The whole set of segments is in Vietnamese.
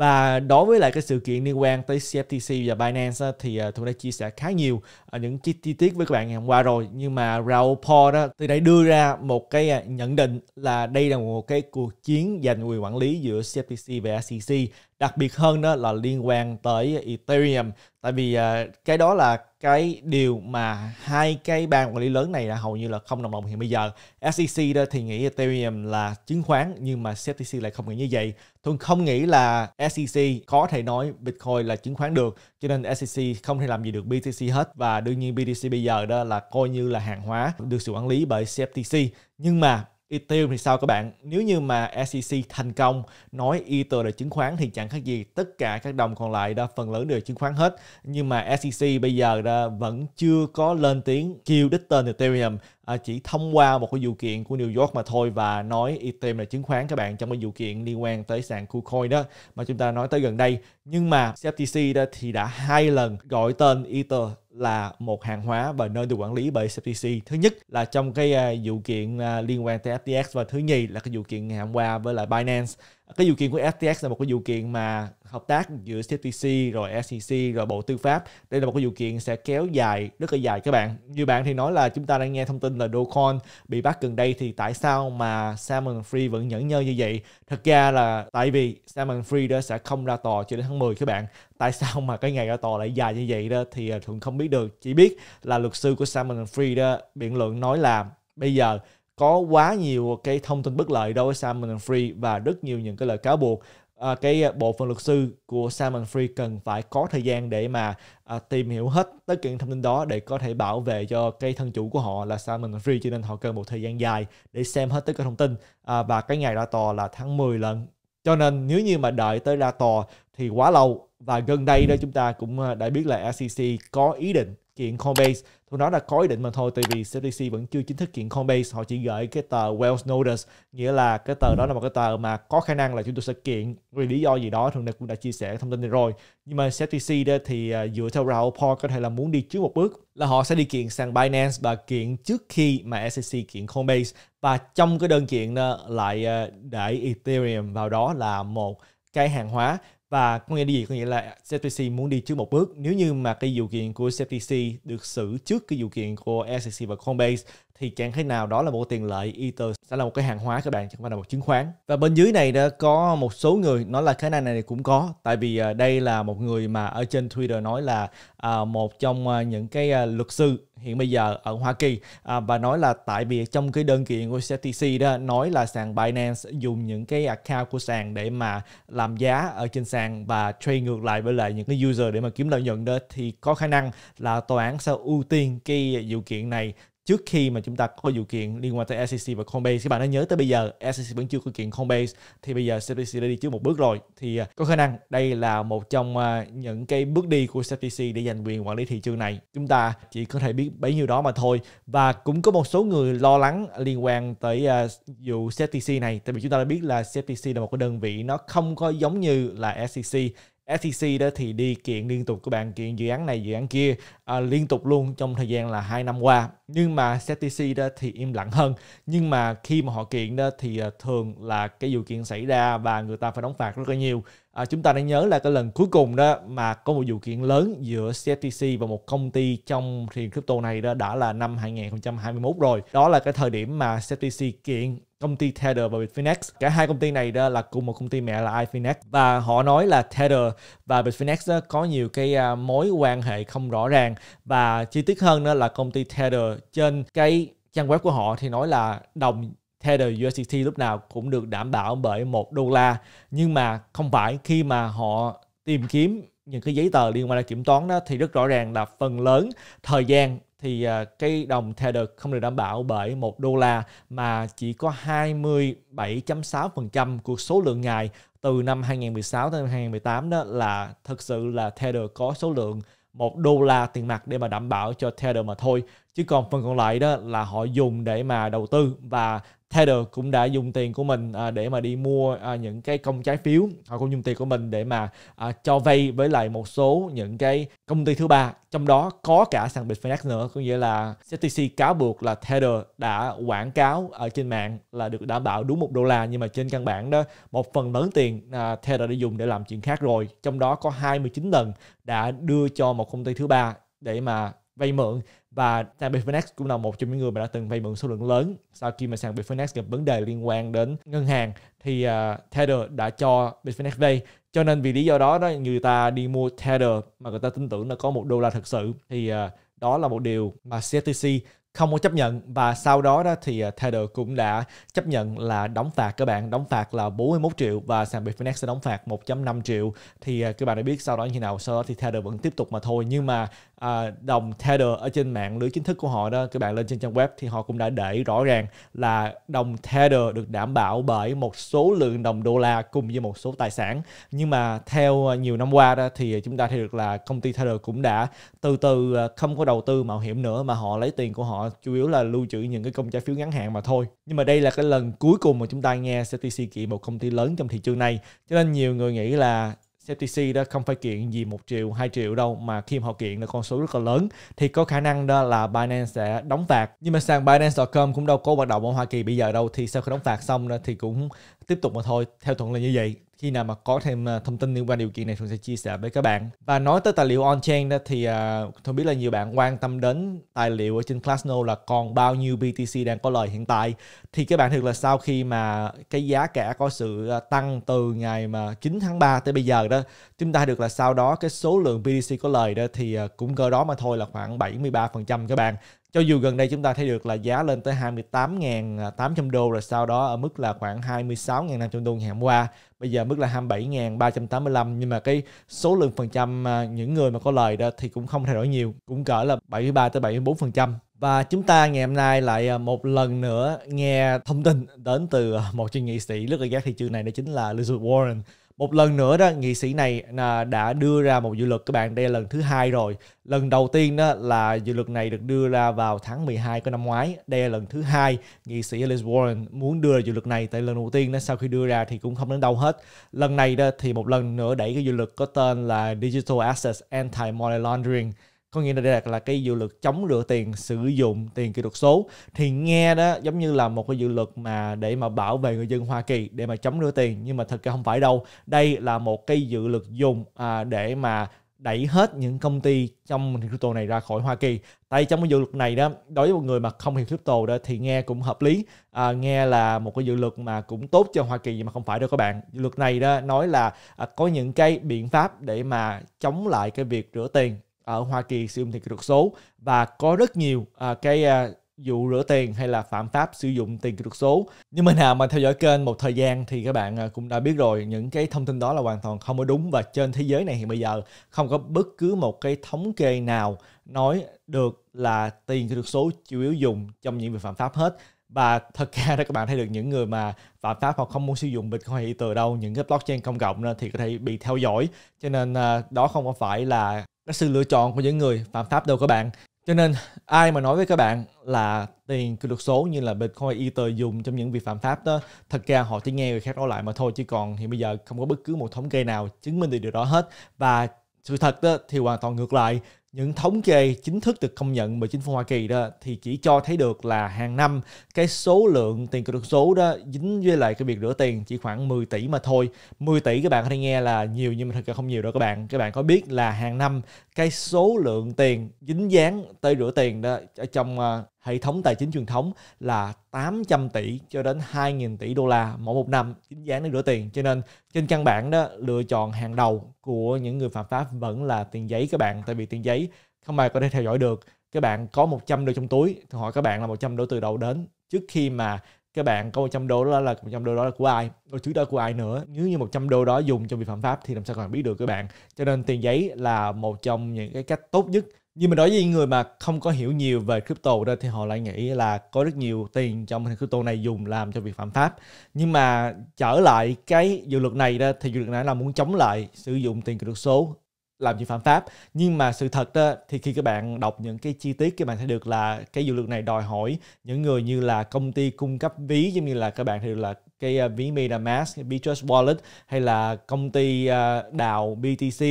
và đối với lại cái sự kiện liên quan tới CFTC và Binance thì à, tôi đã chia sẻ khá nhiều à, những chi, tiết với các bạn ngày hôm qua rồi nhưng mà Raul Paul đó thì đã đưa ra một cái à, nhận định là đây là một cái cuộc chiến giành quyền quản lý giữa CFTC và SEC đặc biệt hơn đó là liên quan tới Ethereum tại vì cái đó là cái điều mà hai cái ban quản lý lớn này là hầu như là không đồng lòng hiện bây giờ. SEC đó thì nghĩ Ethereum là chứng khoán nhưng mà CFTC e lại không nghĩ như vậy. Tôi không nghĩ là SEC có thể nói Bitcoin là chứng khoán được cho nên SEC không thể làm gì được BTC hết và đương nhiên BTC bây giờ đó là coi như là hàng hóa được sự quản lý bởi CFTC nhưng mà Ethereum thì sao các bạn? Nếu như mà SEC thành công nói Ether là chứng khoán thì chẳng khác gì tất cả các đồng còn lại đó phần lớn đều chứng khoán hết. Nhưng mà SEC bây giờ đó vẫn chưa có lên tiếng kêu đích tên Ethereum à, chỉ thông qua một cái vụ kiện của New York mà thôi và nói Ethereum là chứng khoán các bạn trong cái vụ kiện liên quan tới sàn KuCoin đó mà chúng ta nói tới gần đây. Nhưng mà CFTC e đó thì đã hai lần gọi tên Ether là một hàng hóa và nơi được quản lý bởi CFTC. Thứ nhất là trong cái à, vụ kiện à, liên quan tới FTX và thứ nhì là cái vụ kiện ngày hôm qua với lại Binance cái vụ kiện của FTX là một cái vụ kiện mà hợp tác giữa CFTC rồi SEC rồi Bộ Tư pháp đây là một cái vụ kiện sẽ kéo dài rất là dài các bạn như bạn thì nói là chúng ta đang nghe thông tin là Dogecoin bị bắt gần đây thì tại sao mà Salmon Free vẫn nhẫn nhơ như vậy thật ra là tại vì Salmon Free đó sẽ không ra tòa cho đến tháng 10 các bạn tại sao mà cái ngày ra tòa lại dài như vậy đó thì à, thường không biết được chỉ biết là luật sư của Salmon Free đó biện luận nói là bây giờ có quá nhiều cái thông tin bất lợi đối với Simon Free và rất nhiều những cái lời cáo buộc à, cái à, bộ phận luật sư của Simon Free cần phải có thời gian để mà à, tìm hiểu hết tất cả những thông tin đó để có thể bảo vệ cho cái thân chủ của họ là Simon Free cho nên họ cần một thời gian dài để xem hết tất cả thông tin à, và cái ngày ra tòa là tháng 10 lần cho nên nếu như mà đợi tới ra tòa thì quá lâu và gần đây đó chúng ta cũng à, đã biết là SEC có ý định kiện Coinbase. Tôi nói là có ý định mà thôi, tại vì CFTC vẫn chưa chính thức kiện Coinbase, họ chỉ gửi cái tờ Wells Notice, nghĩa là cái tờ đó là một cái tờ mà có khả năng là chúng tôi sẽ kiện vì lý do gì đó, thường Nhật cũng đã chia sẻ thông tin này rồi. Nhưng mà CFTC đó thì à, dựa theo Raoul Paul có thể là muốn đi trước một bước là họ sẽ đi kiện sang Binance và kiện trước khi mà SEC kiện Coinbase và trong cái đơn kiện đó, lại à, để Ethereum vào đó là một cái hàng hóa và có nghĩa là gì có nghĩa là CFTC muốn đi trước một bước nếu như mà cái điều kiện của CFTC được xử trước cái điều kiện của SEC và Coinbase thì chẳng thế nào đó là một tiền lợi Ether sẽ là một cái hàng hóa các bạn chứ không phải là một chứng khoán và bên dưới này đã có một số người nói là khả năng này cũng có tại vì à, đây là một người mà ở trên Twitter nói là à, một trong à, những cái luật sư hiện bây giờ ở Hoa Kỳ và nói là tại vì trong cái đơn kiện của SEC đó nói là sàn Binance dùng những cái account của sàn để mà làm giá ở trên sàn và trade ngược lại với lại những cái user để mà kiếm lợi nhuận đó thì có khả năng là tòa án sẽ ưu tiên cái vụ kiện này trước khi mà chúng ta có vụ kiện liên quan tới SEC và Coinbase các bạn đã nhớ tới bây giờ SEC vẫn chưa có kiện Coinbase thì bây giờ SEC đã đi trước một bước rồi thì à, có khả năng đây là một trong à, những cái bước đi của SEC để giành quyền quản lý thị trường này chúng ta chỉ có thể biết bấy nhiêu đó mà thôi và cũng có một số người lo lắng liên quan tới à, vụ SEC này tại vì chúng ta đã biết là SEC là một cái đơn vị nó không có giống như là SEC SEC đó thì đi kiện liên tục các bạn kiện dự án này dự án kia à, liên tục luôn trong thời gian là hai năm qua nhưng mà SEC đó thì im lặng hơn nhưng mà khi mà họ kiện đó thì à, thường là cái vụ kiện xảy ra và người ta phải đóng phạt rất là nhiều à, chúng ta đã nhớ là cái lần cuối cùng đó mà có một vụ kiện lớn giữa SEC và một công ty trong thị crypto này đó đã là năm 2021 rồi đó là cái thời điểm mà SEC kiện công ty Tether và Bitfinex. Cả hai công ty này đó là cùng một công ty mẹ là Ifinex và họ nói là Tether và Bitfinex đó có nhiều cái à, mối quan hệ không rõ ràng và chi tiết hơn đó là công ty Tether trên cái trang web của họ thì nói là đồng Tether USDT lúc nào cũng được đảm bảo bởi một đô la nhưng mà không phải khi mà họ tìm kiếm những cái giấy tờ liên quan đến kiểm toán đó thì rất rõ ràng là phần lớn thời gian thì à, cái đồng Tether không được đảm bảo bởi một đô la mà chỉ có 27.6% của số lượng ngày từ năm 2016 đến năm 2018 đó là thực sự là Tether có số lượng một đô la tiền mặt để mà đảm bảo cho Tether mà thôi chứ còn phần còn lại đó là họ dùng để mà đầu tư và Tether cũng đã dùng tiền của mình à, để mà đi mua à, những cái công trái phiếu họ à, cũng dùng tiền của mình để mà à, cho vay với lại một số những cái công ty thứ ba trong đó có cả sàn Bitfinex nữa có nghĩa là CTC cáo buộc là Tether đã quảng cáo ở trên mạng là được đảm bảo đúng một đô la nhưng mà trên căn bản đó một phần lớn tiền à, Tether đã dùng để làm chuyện khác rồi trong đó có 29 lần đã đưa cho một công ty thứ ba để mà vay mượn và sàn Bitfinex cũng là một trong những người mà đã từng vay mượn số lượng lớn sau khi mà sàn Bitfinex gặp vấn đề liên quan đến ngân hàng thì uh, Tether đã cho Bitfinex vay cho nên vì lý do đó đó người ta đi mua Tether mà người ta tin tưởng là có một đô la thật sự thì uh, đó là một điều mà CFTC không có chấp nhận và sau đó đó thì à, Tether cũng đã chấp nhận là đóng phạt các bạn đóng phạt là 41 triệu và sàn Bitfinex sẽ đóng phạt 1.5 triệu thì các bạn đã biết sau đó như nào sau đó thì Tether vẫn tiếp tục mà thôi nhưng mà à, đồng Tether ở trên mạng lưới chính thức của họ đó các bạn lên trên trang web thì họ cũng đã để rõ ràng là đồng Tether được đảm bảo bởi một số lượng đồng đô la cùng với một số tài sản nhưng mà theo à, nhiều năm qua đó thì chúng ta thấy được là công ty Tether cũng đã từ từ à, không có đầu tư mạo hiểm nữa mà họ lấy tiền của họ chủ yếu là lưu trữ những cái công trái phiếu ngắn hạn mà thôi nhưng mà đây là cái lần cuối cùng mà chúng ta nghe CTC kiện một công ty lớn trong thị trường này cho nên nhiều người nghĩ là CFTC đó không phải kiện gì một triệu, 2 triệu đâu mà khi mà họ kiện là con số rất là lớn thì có khả năng đó là Binance sẽ đóng phạt. Nhưng mà sàn Binance.com cũng đâu có hoạt động ở Hoa Kỳ bây giờ đâu thì sau khi đóng phạt xong đó thì cũng tiếp tục mà thôi. Theo thuận là như vậy khi nào mà có thêm ờ, thông tin liên quan điều kiện này thường sẽ chia sẻ với các bạn và nói tới tài liệu on chain đó thì uh, ờ, tôi biết là nhiều bạn quan tâm đến tài liệu ở trên classno là còn bao nhiêu BTC đang có lời hiện tại thì các bạn thực là sau khi mà cái giá cả có sự ờ, tăng từ ngày mà 9 tháng 3 tới bây giờ đó chúng ta được là sau đó cái số lượng BTC có lời đó thì cũng cơ đó mà thôi là khoảng 73% các bạn cho dù gần đây chúng ta thấy được là giá lên tới 28.800 đô rồi sau đó ở mức là khoảng 26.500 đô ngày hôm qua bây giờ mức là 27.385 nhưng mà cái số lượng phần trăm à, những người mà có lời đó thì cũng không thay đổi nhiều cũng cỡ là 73 tới 74 phần trăm và chúng ta ngày hôm nay lại à, một lần nữa nghe thông tin đến từ à, một chuyên nghị sĩ rất là giá thị trường này đó chính là Elizabeth Warren một lần nữa đó nghị sĩ này à, đã đưa ra một dự luật các bạn đây là lần thứ hai rồi lần đầu tiên đó là dự luật này được đưa ra vào tháng 12 của năm ngoái đây là lần thứ hai nghị sĩ Ellis Warren muốn đưa ra dự luật này tại lần đầu tiên đó sau khi đưa ra thì cũng không đến đâu hết lần này đó thì một lần nữa đẩy cái dự luật có tên là Digital Assets Anti Money Laundering có nghĩa là đây là, cái dự luật chống rửa tiền sử dụng tiền kỹ thuật số thì nghe đó giống như là một cái dự luật mà để mà bảo vệ người dân Hoa Kỳ để mà chống rửa tiền nhưng mà thật ra không phải đâu đây là một cái dự luật dùng à, để mà đẩy hết những công ty trong crypto này ra khỏi Hoa Kỳ. Tại trong cái dự luật này đó, đối với một người mà không hiểu crypto đó thì nghe cũng hợp lý, à, nghe là một cái dự luật mà cũng tốt cho Hoa Kỳ nhưng mà không phải đâu các bạn. Dự luật này đó nói là à, có những cái biện pháp để mà chống lại cái việc rửa tiền ở Hoa Kỳ sử dụng tiền kỹ thuật số và có rất nhiều uh, cái uh, vụ rửa tiền hay là phạm pháp sử dụng tiền kỹ thuật số. Như mình nào mà theo dõi kênh một thời gian thì các bạn à, cũng đã biết rồi những cái thông tin đó là hoàn toàn không có đúng và trên thế giới này hiện bây giờ không có bất cứ một cái thống kê nào nói được là tiền kỹ thuật số chủ yếu dùng trong những việc phạm pháp hết và thật ra đó các bạn thấy được những người mà phạm pháp hoặc không muốn sử dụng bitcoin hay từ đâu những cái blockchain công cộng thì có thể bị theo dõi cho nên đó không phải là cái sự lựa chọn của những người phạm pháp đâu các bạn cho nên ai mà nói với các bạn là tiền kỷ luật số như là Bitcoin, Ether dùng trong những việc phạm pháp đó thật ra họ chỉ nghe người khác nói lại mà thôi chứ còn hiện bây giờ không có bất cứ một thống kê nào chứng minh được điều đó hết và sự thật đó thì hoàn toàn ngược lại những thống kê chính thức được công nhận bởi chính phủ Hoa Kỳ đó thì chỉ cho thấy được là hàng năm cái số lượng tiền kỹ thuật số đó dính với lại cái việc rửa tiền chỉ khoảng 10 tỷ mà thôi. 10 tỷ các bạn có thể nghe là nhiều nhưng mà thật ra không nhiều đâu các bạn. Các bạn có biết là hàng năm cái số lượng tiền dính dáng tới rửa tiền đó ở trong à, hệ thống tài chính truyền thống là 800 tỷ cho đến 2.000 tỷ đô la mỗi một năm chính giá để rửa tiền cho nên trên căn bản đó lựa chọn hàng đầu của những người phạm pháp vẫn là tiền giấy các bạn tại vì tiền giấy không ai có thể theo dõi được các bạn có 100 đô trong túi thì hỏi các bạn là 100 đô từ đầu đến trước khi mà các bạn có 100 đô đó là 100 đô đó là của ai đô trước đó của ai nữa nếu như 100 đô đó dùng cho việc phạm pháp thì làm sao còn biết được các bạn cho nên tiền giấy là một trong những cái cách tốt nhất nhưng mà đối với những người mà không có hiểu nhiều về crypto đó thì họ lại nghĩ là có rất nhiều tiền trong crypto này dùng làm cho việc phạm pháp nhưng mà trở lại cái dự luật này đó thì dự luật này là muốn chống lại sử dụng tiền kỹ thuật số làm gì phạm pháp nhưng mà sự thật đó, thì khi các bạn đọc những cái chi tiết các bạn thấy được là cái dự luật này đòi hỏi những người như là công ty cung cấp ví giống như là các bạn thì là cái à, ví MetaMask, ví Trust Wallet hay là công ty đào BTC,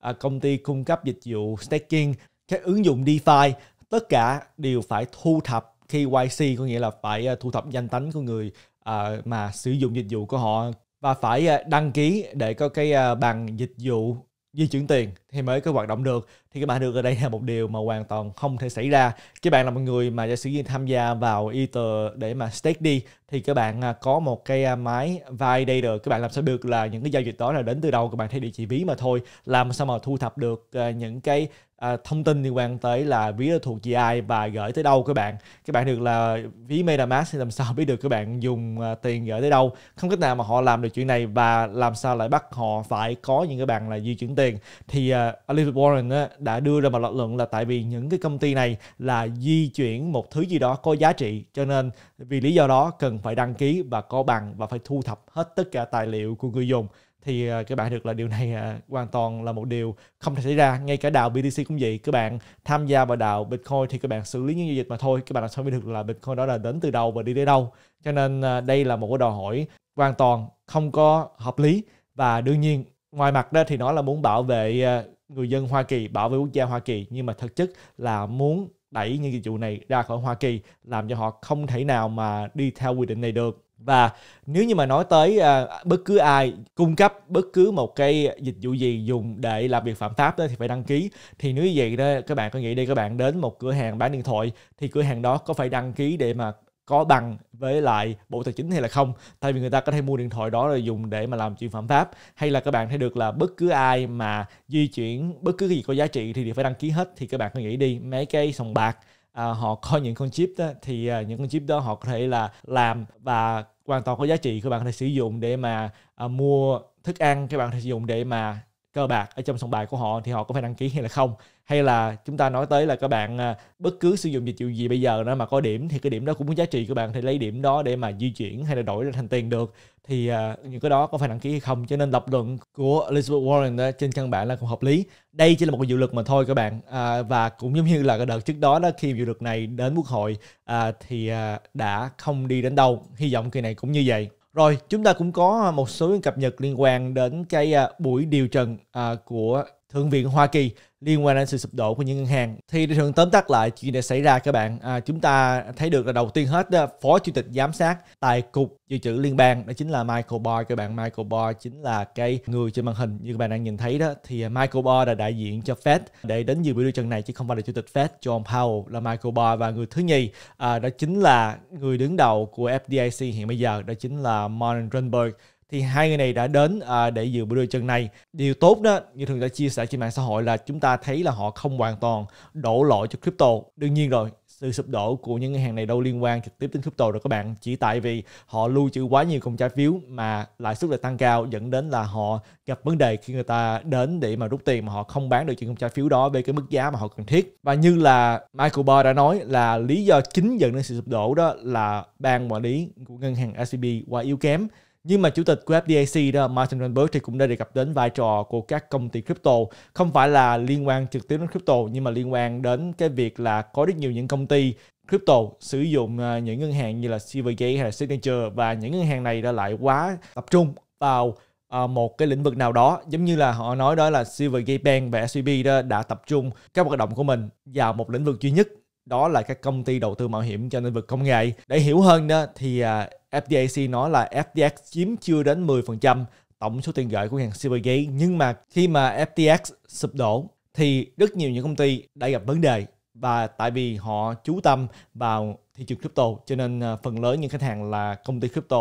à, công ty cung cấp dịch vụ staking cái ứng dụng DeFi tất cả đều phải thu thập KYC có nghĩa là phải à, thu thập danh tính của người à, mà sử dụng dịch vụ của họ và phải à, đăng ký để có cái bằng dịch vụ di chuyển tiền thì mới có hoạt động được thì các bạn được ở đây là một điều mà hoàn toàn không thể xảy ra các bạn là một người mà giả sử như tham gia vào Ether để mà stake đi thì các bạn có một cái máy validator các bạn làm sao được là những cái giao dịch đó là đến từ đâu các bạn thấy địa chỉ ví mà thôi làm sao mà thu thập được những cái à, thông tin liên quan tới là ví đó thuộc về ai và gửi tới đâu các bạn các bạn được là ví MetaMask thì làm sao biết được các bạn dùng à, tiền gửi tới đâu không cách nào mà họ làm được chuyện này và làm sao lại bắt họ phải có những cái bạn là di chuyển tiền thì à, Elizabeth Warren á, đã đưa ra một lập luận là tại vì những cái công ty này là di chuyển một thứ gì đó có giá trị cho nên vì lý do đó cần phải đăng ký và có bằng và phải thu thập hết tất cả tài liệu của người dùng thì à, các bạn được là điều này à, hoàn toàn là một điều không thể xảy ra ngay cả đào BTC cũng vậy các bạn tham gia vào đào Bitcoin thì các bạn xử lý những giao dịch mà thôi các bạn làm sao biết được là Bitcoin đó là đến từ đâu và đi đến đâu cho nên à, đây là một cái đòi hỏi hoàn toàn không có hợp lý và đương nhiên ngoài mặt đó thì nó là muốn bảo vệ người dân Hoa Kỳ bảo vệ quốc gia Hoa Kỳ nhưng mà thực chất là muốn đẩy những dịch vụ này ra khỏi Hoa Kỳ làm cho họ không thể nào mà đi theo quy định này được và nếu như mà nói tới à, bất cứ ai cung cấp bất cứ một cái dịch vụ gì dùng để làm việc phạm pháp đó thì phải đăng ký thì nếu như vậy đó các bạn có nghĩ đi các bạn đến một cửa hàng bán điện thoại thì cửa hàng đó có phải đăng ký để mà có bằng với lại bộ tài chính hay là không tại vì người ta có thể mua điện thoại đó rồi dùng để mà làm chuyện phạm pháp hay là các bạn thấy được là bất cứ ai mà di chuyển bất cứ cái gì có giá trị thì đều phải đăng ký hết thì các bạn có nghĩ đi mấy cái sòng bạc à, họ coi những con chip đó thì à, những con chip đó họ có thể là làm và hoàn toàn có giá trị các bạn có thể sử dụng để mà à, mua thức ăn các bạn có thể sử dụng để mà cờ bạc ở trong sòng bài của họ thì họ có phải đăng ký hay là không hay là chúng ta nói tới là các bạn à, bất cứ sử dụng dịch vụ gì bây giờ nữa mà có điểm thì cái điểm đó cũng có giá trị các bạn thì lấy điểm đó để mà di chuyển hay là đổi ra thành tiền được thì à, những cái đó có phải đăng ký hay không cho nên lập luận của Elizabeth Warren đó, trên căn bản là không hợp lý đây chỉ là một dự luật mà thôi các bạn à, và cũng giống như là cái đợt trước đó đó khi dự luật này đến quốc hội à, thì à, đã không đi đến đâu hy vọng kỳ này cũng như vậy rồi, chúng ta cũng có một số cập nhật liên quan đến cái à, buổi điều trần à, của Thượng viện Hoa Kỳ liên quan đến sự sụp đổ của những ngân hàng. Thì để thường tóm tắt lại chuyện đã xảy ra các bạn, à, chúng ta thấy được là đầu tiên hết đó, à, phó chủ tịch giám sát tại cục dự trữ liên bang đó chính là Michael Boy các bạn. Michael Boy chính là cái người trên màn hình như các bạn đang nhìn thấy đó. Thì à, Michael Boy là đại diện cho Fed để đến dự buổi điều trần này chứ không phải là chủ tịch Fed John Powell là Michael Boy và người thứ nhì à, đó chính là người đứng đầu của FDIC hiện bây giờ đó chính là Martin Grunberg thì hai người này đã đến à, để dự buổi điều chân này điều tốt đó như thường đã chia sẻ trên mạng xã hội là chúng ta thấy là họ không hoàn toàn đổ lỗi cho crypto đương nhiên rồi sự sụp đổ của những ngân hàng này đâu liên quan trực tiếp đến crypto rồi các bạn chỉ tại vì họ lưu trữ quá nhiều công trái phiếu mà lãi suất lại tăng cao dẫn đến là họ gặp vấn đề khi người ta đến để mà rút tiền mà họ không bán được những công trái phiếu đó với cái mức giá mà họ cần thiết và như là Michael Barr đã nói là lý do chính dẫn đến sự sụp đổ đó là ban quản lý của ngân hàng SCB quá yếu kém nhưng mà chủ tịch của FDIC đó, Martin Greenberg thì cũng đã đề cập đến vai trò của các công ty crypto, không phải là liên quan trực tiếp đến crypto nhưng mà liên quan đến cái việc là có rất nhiều những công ty crypto sử dụng à, những ngân hàng như là Silvergate hay là Signature và những ngân hàng này đã lại quá tập trung vào à, một cái lĩnh vực nào đó giống như là họ nói đó là Silvergate Bank và SVB đó đã tập trung các hoạt động của mình vào một lĩnh vực duy nhất đó là các công ty đầu tư mạo hiểm trên lĩnh vực công nghệ. Để hiểu hơn đó thì à, FDIC nói là FTX chiếm chưa đến 10% tổng số tiền gửi của ngân hàng Silvergate nhưng mà khi mà FTX sụp đổ thì rất nhiều những công ty đã gặp vấn đề và tại vì họ chú tâm vào thị trường crypto cho nên à, phần lớn những khách hàng là công ty crypto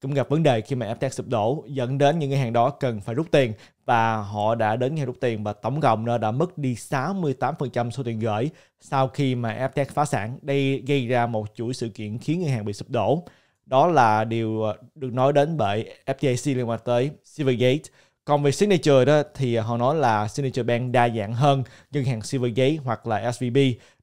cũng gặp vấn đề khi mà FTX sụp đổ dẫn đến những ngân hàng đó cần phải rút tiền và họ đã đến ngay rút tiền và tổng cộng nó đã mất đi 68% số tiền gửi sau khi mà FTX phá sản. Đây gây ra một chuỗi sự kiện khiến ngân hàng bị sụp đổ. Đó là điều ờ, được nói đến bởi FDIC liên quan tới Silvergate. Còn về Signature đó thì họ nói là Signature Bank đa dạng hơn ngân hàng Silvergate hoặc là SVB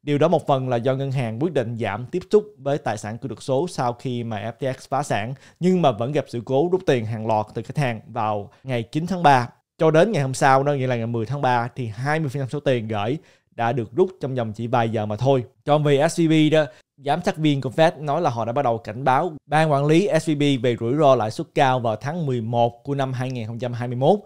Điều đó một phần là do ngân hàng quyết định giảm tiếp xúc với tài sản kỹ thuật số sau khi mà FTX phá sản, nhưng mà vẫn gặp sự cố rút tiền hàng loạt từ khách hàng vào ngày 9 tháng 3. Cho đến ngày hôm sau, đó nghĩa là ngày 10 tháng 3, thì 20% số tiền gửi đã được rút trong vòng chỉ vài giờ mà thôi. Trong vì SVB đó, giám sát viên của Fed nói là họ đã bắt đầu cảnh báo ban quản lý SVB về rủi ro lãi suất cao vào tháng 11 của năm 2021.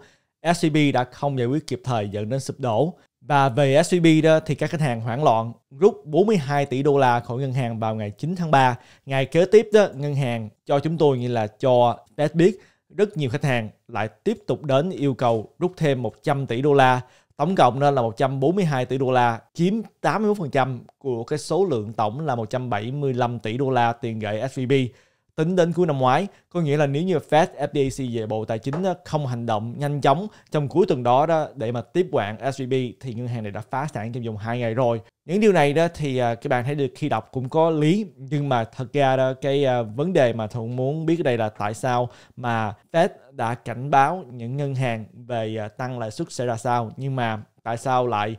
SVB đã không giải quyết kịp thời dẫn đến sụp đổ. Và về SVB đó thì các khách hàng hoảng loạn rút 42 tỷ đô la khỏi ngân hàng vào ngày 9 tháng 3. Ngày kế tiếp đó ngân hàng cho chúng tôi như là cho Fed biết rất nhiều khách hàng lại tiếp tục đến yêu cầu rút thêm 100 tỷ đô la. Tổng cộng đó là 142 tỷ đô la, chiếm 81% của cái số lượng tổng là 175 tỷ đô la tiền gửi SVB tính đến cuối năm ngoái. Có nghĩa là nếu như Fed, FDIC về Bộ Tài chính không hành động nhanh chóng trong cuối tuần đó, đó để mà tiếp quản SVB thì ngân hàng này đã phá sản trong vòng 2 ngày rồi. Những điều này đó thì à, các bạn thấy được khi đọc cũng có lý nhưng mà thật ra đó cái à, vấn đề mà thuận muốn biết ở đây là tại sao mà Fed đã cảnh báo những ngân hàng về à, tăng lãi suất sẽ ra sao nhưng mà tại sao lại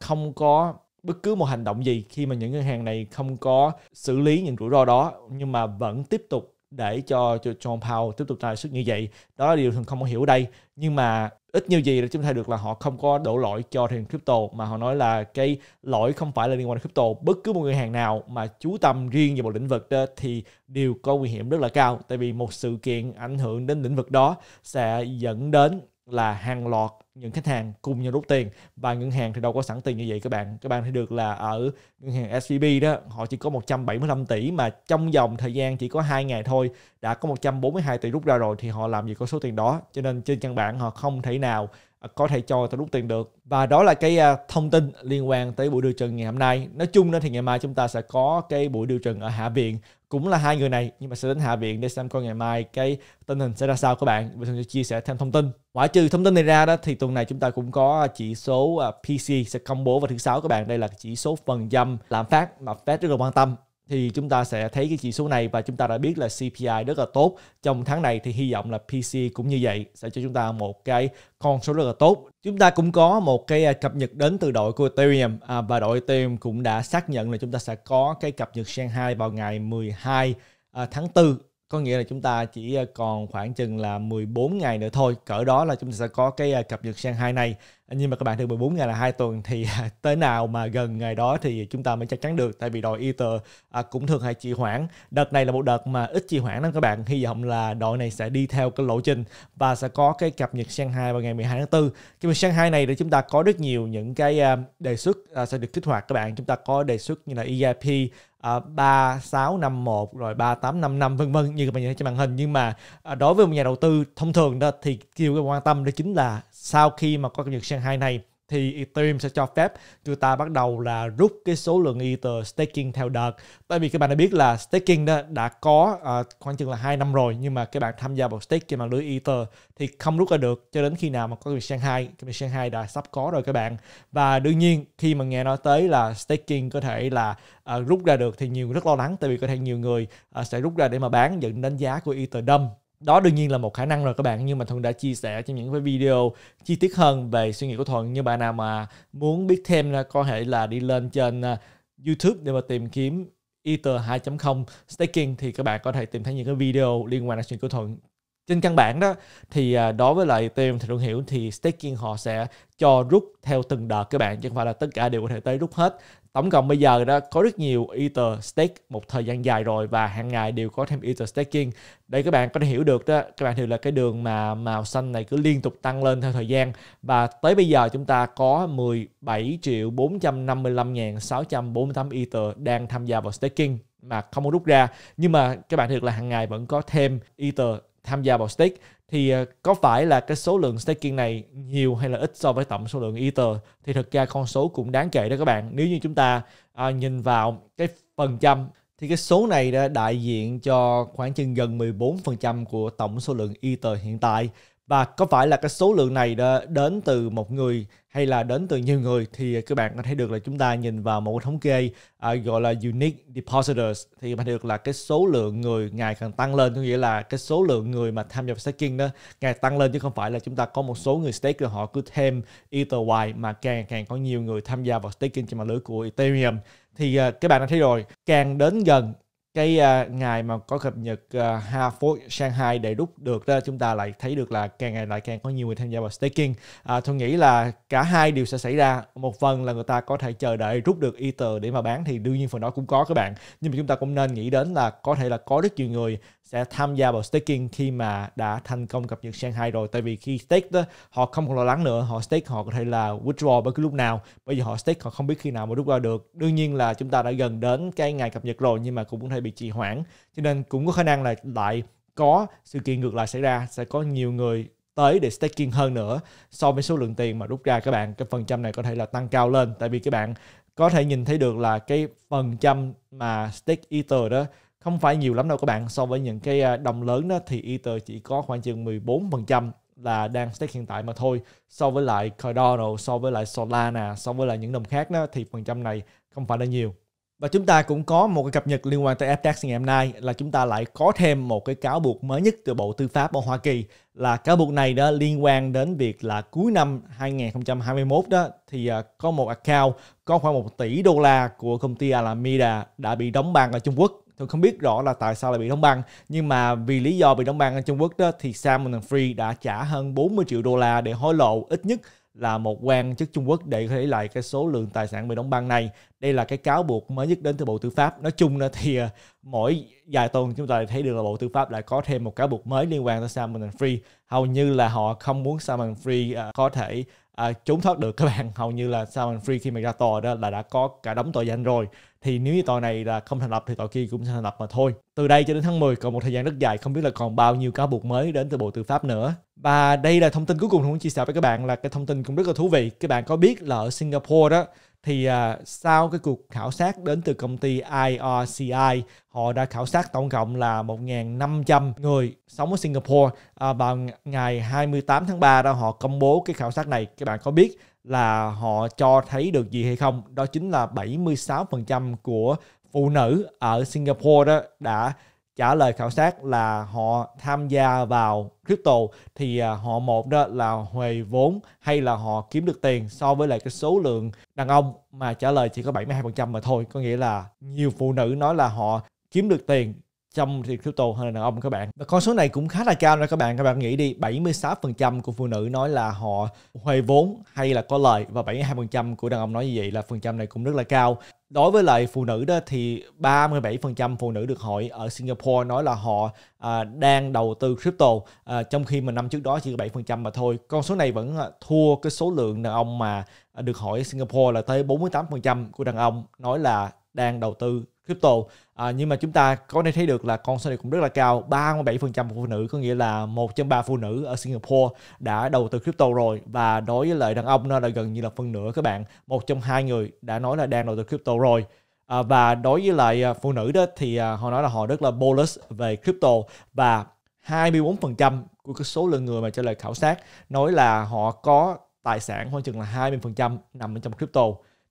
không có bất cứ một hành động gì khi mà những ngân hàng này không có xử lý những rủi ro đó nhưng mà vẫn tiếp tục để cho, cho John Powell tiếp tục tài xuất như vậy đó là điều thường không có hiểu đây nhưng mà ít nhiều gì là chúng ta được là họ không có đổ lỗi cho thị crypto mà họ nói là cái lỗi không phải là liên quan đến crypto bất cứ một ngân hàng nào mà chú tâm riêng vào một lĩnh vực đó thì đều có nguy hiểm rất là cao tại vì một sự kiện ảnh hưởng đến lĩnh vực đó sẽ dẫn đến là hàng loạt những khách hàng cùng nhau rút tiền và ngân hàng thì đâu có sẵn tiền như vậy các bạn các bạn thấy được là ở ngân hàng SVB đó họ chỉ có 175 tỷ mà trong vòng thời gian chỉ có hai ngày thôi đã có 142 tỷ rút ra rồi thì họ làm gì có số tiền đó cho nên trên căn bản họ không thể nào à, có thể cho ta rút tiền được và đó là cái à, thông tin liên quan tới buổi điều trần ngày hôm nay nói chung thì ngày mai chúng ta sẽ có cái buổi điều trần ở hạ viện cũng là hai người này nhưng mà sẽ đến hạ viện để xem coi ngày mai cái tình hình sẽ ra sao các bạn và sẽ chia sẻ thêm thông tin ngoại trừ thông tin này ra đó thì tuần này chúng ta cũng có chỉ số à, PC sẽ công bố vào thứ sáu các bạn đây là chỉ số phần trăm lạm phát mà Fed rất là quan tâm thì chúng ta sẽ thấy cái chỉ số này và chúng ta đã biết là CPI rất là tốt trong tháng này thì hy vọng là PC cũng như vậy sẽ cho chúng ta một cái con số rất là tốt chúng ta cũng có một cái à, cập nhật đến từ đội của Ethereum à, và đội Ethereum cũng đã xác nhận là chúng ta sẽ có cái cập nhật Shanghai vào ngày 12 à, tháng 4 có nghĩa là chúng ta chỉ à, còn khoảng chừng là 14 ngày nữa thôi cỡ đó là chúng ta sẽ có cái cập nhật Shanghai này nhưng mà các bạn thường 14 ngày là hai tuần thì tới nào mà gần ngày đó thì chúng ta mới chắc chắn được tại vì đội Ether à, cũng thường hay trì hoãn đợt này là một đợt mà ít trì hoãn lắm các bạn hy vọng là đội này sẽ đi theo cái lộ trình và sẽ có cái cập nhật Shanghai vào ngày 12 tháng 4 cái việc Shanghai này thì chúng ta có rất nhiều những cái à, đề xuất à, sẽ được kích hoạt các bạn chúng ta có đề xuất như là EIP À, 3651 rồi 3855 vân vân như các bạn nhìn thấy trên màn hình nhưng mà à, đối với một nhà đầu tư thông thường đó thì điều quan tâm đó chính là sau khi mà có cập nhật Shanghai này thì Ethereum sẽ cho phép chúng ta bắt đầu là rút cái số lượng Ether staking theo đợt. Tại vì các bạn đã biết là staking đó đã có uh, khoảng chừng là 2 năm rồi nhưng mà các bạn tham gia vào staking trên mạng lưới Ether thì không rút ra được cho đến khi nào mà có việc Shanghai, cái việc Shanghai đã sắp có rồi các bạn. Và đương nhiên khi mà nghe nói tới là staking có thể là uh, rút ra được thì nhiều rất lo lắng tại vì có thể nhiều người uh, sẽ rút ra để mà bán dẫn đến giá của Ether đâm đó đương nhiên là một khả năng rồi các bạn nhưng mà thuận đã chia sẻ trong những cái video chi tiết hơn về suy nghĩ của thuận như bạn nào mà muốn biết thêm có thể là đi lên trên à, youtube để mà tìm kiếm Ether 2.0 staking thì các bạn có thể tìm thấy những cái video liên quan đến suy nghĩ của thuận trên căn bản đó thì à, đối với lại Ethereum thì Thuận hiểu thì staking họ sẽ cho rút theo từng đợt các bạn chứ không phải là tất cả đều có thể tới rút hết tổng cộng bây giờ đó có rất nhiều ether stake một thời gian dài rồi và hàng ngày đều có thêm ether staking để các bạn có thể hiểu được đó các bạn hiểu là cái đường mà màu xanh này cứ liên tục tăng lên theo thời gian và tới bây giờ chúng ta có 17 triệu 455.648 ether đang tham gia vào staking mà không muốn rút ra nhưng mà các bạn hiểu là hàng ngày vẫn có thêm ether tham gia vào stake thì ờ, có phải là cái số lượng staking này nhiều hay là ít so với tổng số lượng Ether thì thực ra con số cũng đáng kể đó các bạn nếu như chúng ta à, nhìn vào cái phần trăm thì cái số này đã đại diện cho khoảng chừng gần 14% của tổng số lượng Ether hiện tại và có phải là cái số lượng này đã đến từ một người hay là đến từ nhiều người thì các bạn có thể được là chúng ta nhìn vào một thống kê à, gọi là unique depositors thì bạn được là cái số lượng người ngày càng tăng lên có nghĩa là cái số lượng người mà tham gia staking đó ngày tăng lên chứ không phải là chúng ta có một số người stake rồi họ cứ thêm ether etherwide mà càng càng có nhiều người tham gia vào staking trên mạng lưới của ethereum thì à, các bạn đã thấy rồi càng đến gần cái uh, ngày mà có cập nhật uh, Ha Phố Shanghai để rút được đó chúng ta lại thấy được là càng ngày lại càng có nhiều người tham gia vào staking à, tôi nghĩ là cả hai điều sẽ xảy ra một phần là người ta có thể chờ đợi rút được Ether để mà bán thì đương nhiên phần đó cũng có các bạn nhưng mà chúng ta cũng nên nghĩ đến là có thể là có rất nhiều người sẽ tham gia vào staking khi mà đã thành công cập nhật Shanghai rồi tại vì khi stake đó họ không còn lo lắng nữa họ stake họ có thể là withdraw bất cứ lúc nào bây giờ họ stake họ không biết khi nào mà rút ra được đương nhiên là chúng ta đã gần đến cái ngày cập nhật rồi nhưng mà cũng có thể bị trì hoãn cho nên cũng có khả năng là lại có sự kiện ngược lại xảy ra sẽ có nhiều người tới để staking hơn nữa so với số lượng tiền mà rút ra các bạn cái phần trăm này có thể là tăng cao lên tại vì các bạn có thể nhìn thấy được là cái phần trăm mà stake ether đó không phải nhiều lắm đâu các bạn so với những cái à, đồng lớn đó thì Ether chỉ có khoảng chừng 14% là đang stake hiện tại mà thôi so với lại Cardano so với lại Solana so với lại những đồng khác đó thì phần trăm này không phải là nhiều và chúng ta cũng có một cái cập nhật liên quan tới FTX ngày hôm nay là chúng ta lại có thêm một cái cáo buộc mới nhất từ Bộ Tư pháp ở Hoa Kỳ là cáo buộc này đó liên quan đến việc là cuối năm 2021 đó thì à, có một account có khoảng 1 tỷ đô la của công ty Alameda đã bị đóng băng ở Trung Quốc tôi không biết rõ là tại sao lại bị đóng băng nhưng mà vì lý do bị đóng băng ở Trung Quốc đó thì Salmon Free đã trả hơn 40 triệu đô la để hối lộ ít nhất là một quan chức Trung Quốc để lấy lại cái số lượng tài sản bị đóng băng này. Đây là cái cáo buộc mới nhất đến từ Bộ Tư pháp. Nói chung là thì ờ, mỗi vài tuần chúng ta thấy được là Bộ Tư pháp lại có thêm một cáo buộc mới liên quan tới Salmon Free. Hầu như là họ không muốn Salmon Free ờ, có thể ờ, trốn thoát được các bạn. Hầu như là Salmon Free khi mà ra tòa đó là đã có cả đóng tội danh rồi thì nếu như tòa này là không thành lập thì tòa kia cũng sẽ thành lập mà thôi. Từ đây cho đến tháng 10 còn một thời gian rất dài không biết là còn bao nhiêu cáo buộc mới đến từ Bộ Tư pháp nữa. Và đây là thông tin cuối cùng muốn chia sẻ với các bạn là cái thông tin cũng rất là thú vị. Các bạn có biết là ở Singapore đó thì à, sau cái cuộc khảo sát đến từ công ty IRCI, họ đã khảo sát tổng cộng là 1.500 người sống ở Singapore. À, vào ngày 28 tháng 3 đó họ công bố cái khảo sát này. Các bạn có biết là họ cho thấy được gì hay không đó chính là 76% của phụ nữ ở Singapore đó đã trả lời khảo sát là họ tham gia vào crypto thì à, họ một đó là huề vốn hay là họ kiếm được tiền so với lại cái số lượng đàn ông mà trả lời chỉ có 72% mà thôi có nghĩa là nhiều phụ nữ nói là họ kiếm được tiền trong thì crypto hay là đàn ông các bạn và con số này cũng khá là cao đó các bạn các bạn nghĩ đi 76% của phụ nữ nói là họ huề vốn hay là có lời và 72% của đàn ông nói như vậy là phần trăm này cũng rất là cao đối với lại phụ nữ đó thì 37% phụ nữ được hỏi ở Singapore nói là họ à, đang đầu tư crypto à, trong khi mà năm trước đó chỉ có 7% mà thôi con số này vẫn à, thua cái số lượng đàn ông mà à, được hỏi ở Singapore là tới 48% của đàn ông nói là đang đầu tư crypto à, nhưng mà chúng ta có thể thấy được là con số này cũng rất là cao 37% phụ nữ có nghĩa là một trong ba phụ nữ ở Singapore đã đầu tư crypto rồi và đối với lại đàn ông nó là gần như là phần nửa các bạn một trong hai người đã nói là đang đầu tư crypto rồi à, và đối với lại à, phụ nữ đó thì à, họ nói là họ rất là bullish về crypto và 24% của cái số lượng người mà trả lời khảo sát nói là họ có tài sản khoảng chừng là 20% nằm ở trong crypto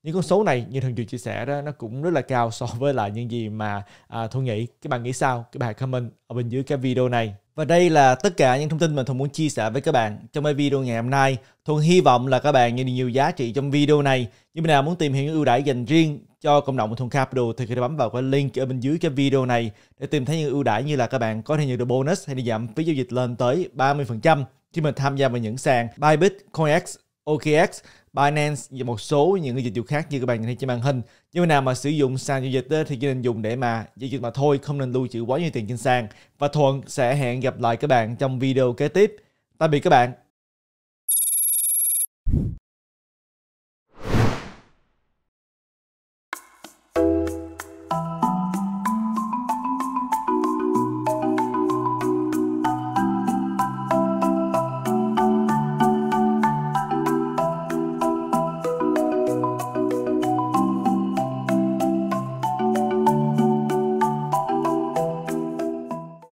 những con số này như thường trường chia sẻ đó nó cũng rất là cao so với lại những gì mà à, thu nghĩ các bạn nghĩ sao các bạn comment ở bên dưới cái video này và đây là tất cả những thông tin mà Thuận muốn chia sẻ với các bạn trong cái video ngày hôm nay. Thuận hy vọng là các bạn nhận được nhiều giá trị trong video này. Như nào muốn tìm hiểu những ưu đãi dành riêng cho cộng đồng của Thuận Capital thì hãy bấm vào cái link ở bên dưới cái video này để tìm thấy những ưu đãi như là các bạn có thể nhận được bonus hay là giảm phí giao dịch lên tới 30% khi mình tham gia vào những sàn Bybit, CoinX, OKX Binance và một số những cái dịch vụ khác như các bạn nhìn thấy trên màn hình. Nhưng mà nào mà sử dụng sàn giao dịch thì chỉ nên dùng để mà giao dịch mà thôi, không nên lưu trữ quá nhiều tiền trên sàn. Và Thuận sẽ hẹn gặp lại các bạn trong video kế tiếp. Tạm biệt các bạn.